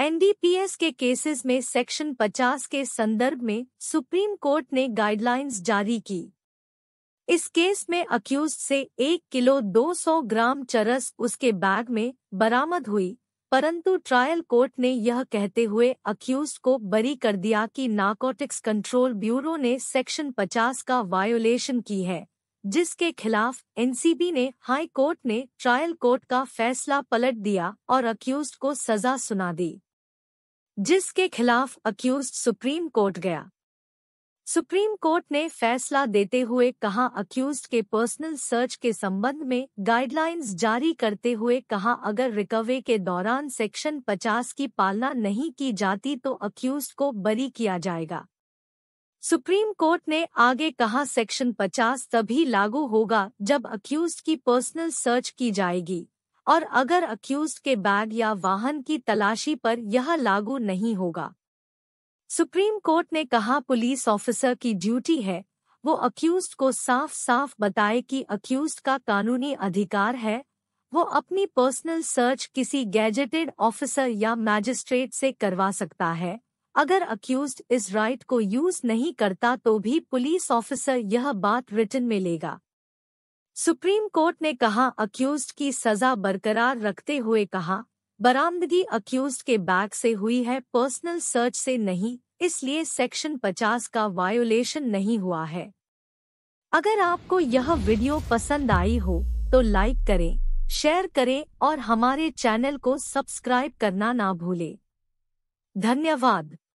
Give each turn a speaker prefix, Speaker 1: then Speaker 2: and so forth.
Speaker 1: NDPS के cases में section 50 के संदर्भ में सुप्रीम कोर्ट ने गाइडलाइंस जारी की इस केस में अक्यूज से एक किलो 200 ग्राम चरस उसके बैग में बरामद हुई परंतु ट्रायल कोर्ट ने यह कहते हुए अक्यूज को बरी कर दिया कि नार्कोटिक्स कंट्रोल ब्यूरो ने सेक्शन 50 का वायोलेशन की है जिसके खिलाफ एनसीबी ने हाई कोर्ट ने ट्रायल कोर्ट का फैसला पलट दिया और अक्यूज को सजा सुना दी जिसके खिलाफ अक्यूज सुप्रीम कोर्ट गया सुप्रीम कोर्ट ने फैसला देते हुए कहा अक्यूज के पर्सनल सर्च के संबंध में गाइडलाइंस जारी करते हुए कहा अगर रिकवे के दौरान सेक्शन 50 की पालना नहीं की जाती तो अक्यूज को बरी किया जाएगा सुप्रीम कोर्ट ने आगे कहा सेक्शन 50 तभी लागू होगा जब अक्यूज की पर्सनल सर्च की जाएगी और अगर अक्यूज के बैग या वाहन की तलाशी पर यह लागू नहीं होगा सुप्रीम कोर्ट ने कहा पुलिस ऑफिसर की ड्यूटी है वो अक्यूज को साफ साफ बताए कि अक्यूज का कानूनी अधिकार है वो अपनी पर्सनल सर्च किसी गैजेटेड ऑफिसर या मैजिस्ट्रेट से करवा सकता है अगर अक्यूज इस राइट को यूज नहीं करता तो भी पुलिस ऑफिसर यह बात रिटर्न में लेगा सुप्रीम कोर्ट ने कहा अक्यूज की सजा बरकरार रखते हुए कहा बरामदगी अक्यूज के बैग से हुई है पर्सनल सर्च से नहीं इसलिए सेक्शन 50 का वायोलेशन नहीं हुआ है अगर आपको यह वीडियो पसंद आई हो तो लाइक करें शेयर करें और हमारे चैनल को सब्सक्राइब करना ना भूलें धन्यवाद